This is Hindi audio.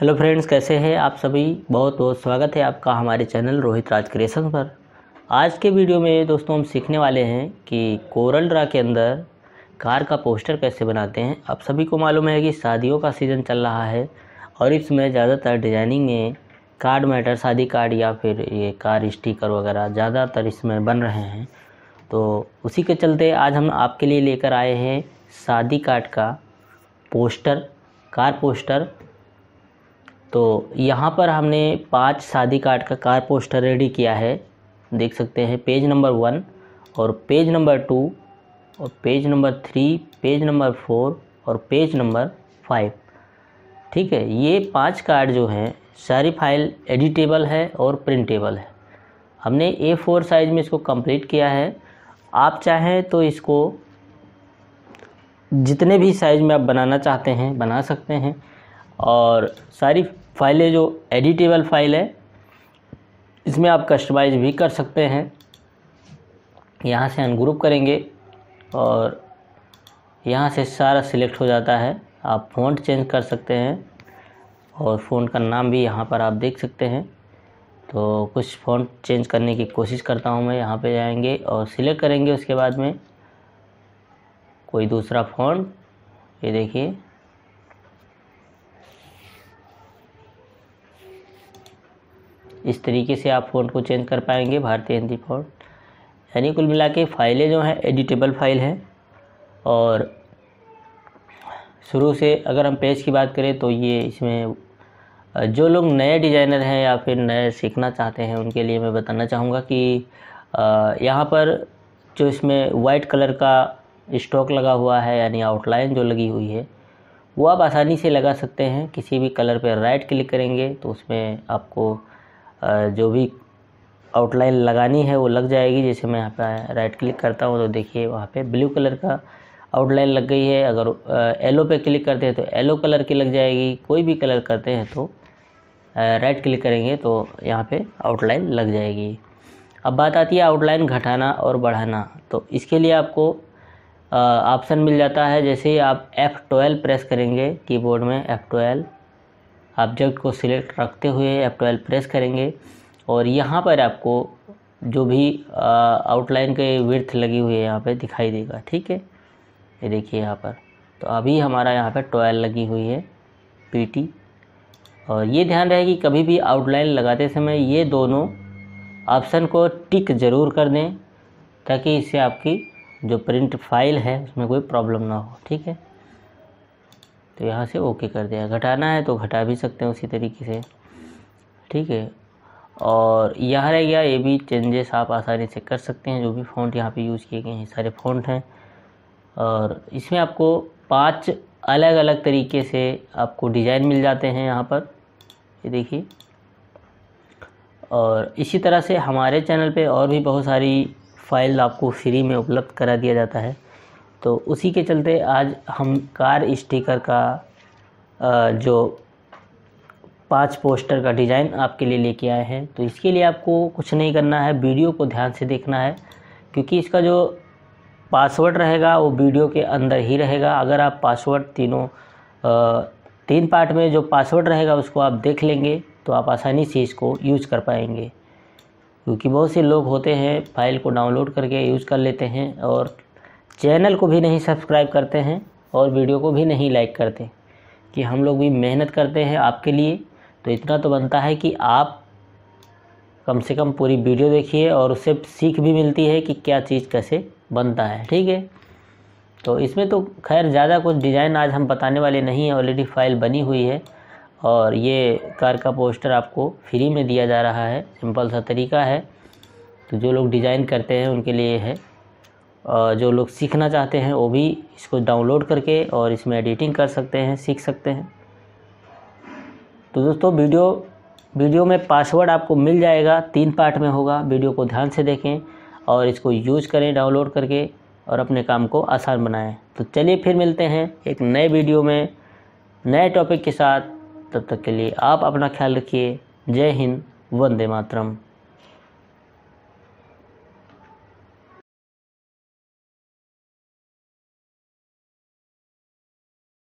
हेलो फ्रेंड्स कैसे हैं आप सभी बहुत बहुत स्वागत है आपका हमारे चैनल रोहित राज क्रिएशन पर आज के वीडियो में दोस्तों हम सीखने वाले हैं कि कोरल ड्रा के अंदर कार का पोस्टर कैसे बनाते हैं आप सभी को मालूम है कि शादियों का सीज़न चल रहा है और इसमें ज़्यादातर डिज़ाइनिंग में कार्ड मैटर शादी कार्ड या फिर ये कार स्टिकर वगैरह ज़्यादातर इसमें बन रहे हैं तो उसी के चलते आज हम आपके लिए लेकर आए हैं शादी कार्ड का पोस्टर कार पोस्टर तो यहाँ पर हमने पांच शादी कार्ड का कार पोस्टर रेडी किया है देख सकते हैं पेज नंबर वन और पेज नंबर टू और page number three page number four और पेज नंबर फाइव ठीक है ये पांच कार्ड जो हैं सारी फाइल एडिटेबल है और प्रिंटेबल है हमने ए फोर साइज़ में इसको कंप्लीट किया है आप चाहें तो इसको जितने भी साइज़ में आप बनाना चाहते हैं बना सकते हैं और सारी फाइल है जो एडिटेबल फाइल है इसमें आप कस्टमाइज भी कर सकते हैं यहाँ से अनग्रुप करेंगे और यहाँ से सारा सिलेक्ट हो जाता है आप फ़ॉन्ट चेंज कर सकते हैं और फ़ोन का नाम भी यहाँ पर आप देख सकते हैं तो कुछ फ़ॉन्ट चेंज करने की कोशिश करता हूँ मैं यहाँ पे जाएंगे और सिलेक्ट करेंगे उसके बाद में कोई दूसरा फ़ॉन्ट ये देखिए इस तरीके से आप फ़ॉन्ट को चेंज कर पाएंगे भारतीय हिंदी फ़ॉन्ट यानी कुल मिला के फ़ाइलें जो हैं एडिटेबल फाइल हैं और शुरू से अगर हम पेज की बात करें तो ये इसमें जो लोग नए डिज़ाइनर हैं या फिर नए सीखना चाहते हैं उनके लिए मैं बताना चाहूँगा कि यहाँ पर जो इसमें वाइट कलर का स्टॉक लगा हुआ है यानी आउटलाइन जो लगी हुई है वो आप आसानी से लगा सकते हैं किसी भी कलर पर राइट क्लिक करेंगे तो उसमें आपको जो भी आउटलाइन लगानी है वो लग जाएगी जैसे मैं यहाँ पर राइट क्लिक करता हूँ तो देखिए वहाँ पे ब्लू कलर का आउटलाइन लग गई है अगर येलो पे क्लिक करते हैं तो येलो कलर की लग जाएगी कोई भी कलर करते हैं तो राइट क्लिक करेंगे तो यहाँ पे आउटलाइन लग जाएगी अब बात आती है आउटलाइन घटाना और बढ़ाना तो इसके लिए आपको ऑप्शन मिल जाता है जैसे ही आप F12 प्रेस करेंगे कीबोर्ड में ट्वेल्व ऑब्जेक्ट को सिलेक्ट रखते हुए F12 प्रेस करेंगे और यहाँ पर आपको जो भी आउटलाइन के विर्थ लगी हुई है यहाँ पर दिखाई देगा ठीक है ये देखिए यहाँ पर तो अभी हमारा यहाँ पर ट्वेल्व लगी हुई है पीटी और ये ध्यान रहे कि कभी भी आउटलाइन लगाते समय ये दोनों ऑप्शन को टिक ज़रूर कर दें ताकि इससे आपकी जो प्रिंट फाइल है उसमें कोई प्रॉब्लम ना हो ठीक है तो यहाँ से ओके कर दिया घटाना है तो घटा भी सकते हैं उसी तरीके से ठीक है और यह रह गया ये भी चेंजेस आप आसानी से कर सकते हैं जो भी फ़ॉन्ट यहाँ पे यूज़ किए गए हैं सारे फ़ॉन्ट हैं और इसमें आपको पांच अलग अलग तरीके से आपको डिज़ाइन मिल जाते हैं यहाँ पर ये देखिए और इसी तरह से हमारे चैनल पे और भी बहुत सारी फ़ाइल आपको फ्री में उपलब्ध करा दिया जाता है तो उसी के चलते आज हम कार स्टिकर का जो पांच पोस्टर का डिज़ाइन आपके लिए लेके आए हैं तो इसके लिए आपको कुछ नहीं करना है वीडियो को ध्यान से देखना है क्योंकि इसका जो पासवर्ड रहेगा वो वीडियो के अंदर ही रहेगा अगर आप पासवर्ड तीनों तीन पार्ट में जो पासवर्ड रहेगा उसको आप देख लेंगे तो आप आसानी से इसको यूज कर पाएंगे क्योंकि बहुत से लोग होते हैं फाइल को डाउनलोड करके यूज़ कर लेते हैं और चैनल को भी नहीं सब्सक्राइब करते हैं और वीडियो को भी नहीं लाइक करते कि हम लोग भी मेहनत करते हैं आपके लिए तो इतना तो बनता है कि आप कम से कम पूरी वीडियो देखिए और उससे सीख भी मिलती है कि क्या चीज़ कैसे बनता है ठीक है तो इसमें तो खैर ज़्यादा कुछ डिज़ाइन आज हम बताने वाले नहीं हैं ऑलरेडी फाइल बनी हुई है और ये कार का पोस्टर आपको फ्री में दिया जा रहा है सिंपल सा तरीका है तो जो लोग डिज़ाइन करते हैं उनके लिए है जो लोग सीखना चाहते हैं वो भी इसको डाउनलोड करके और इसमें एडिटिंग कर सकते हैं सीख सकते हैं तो दोस्तों वीडियो वीडियो में पासवर्ड आपको मिल जाएगा तीन पार्ट में होगा वीडियो को ध्यान से देखें और इसको यूज करें डाउनलोड करके और अपने काम को आसान बनाएं तो चलिए फिर मिलते हैं एक नए वीडियो में नए टॉपिक के साथ तब तक के लिए आप अपना ख्याल रखिए जय हिंद वंदे मातरम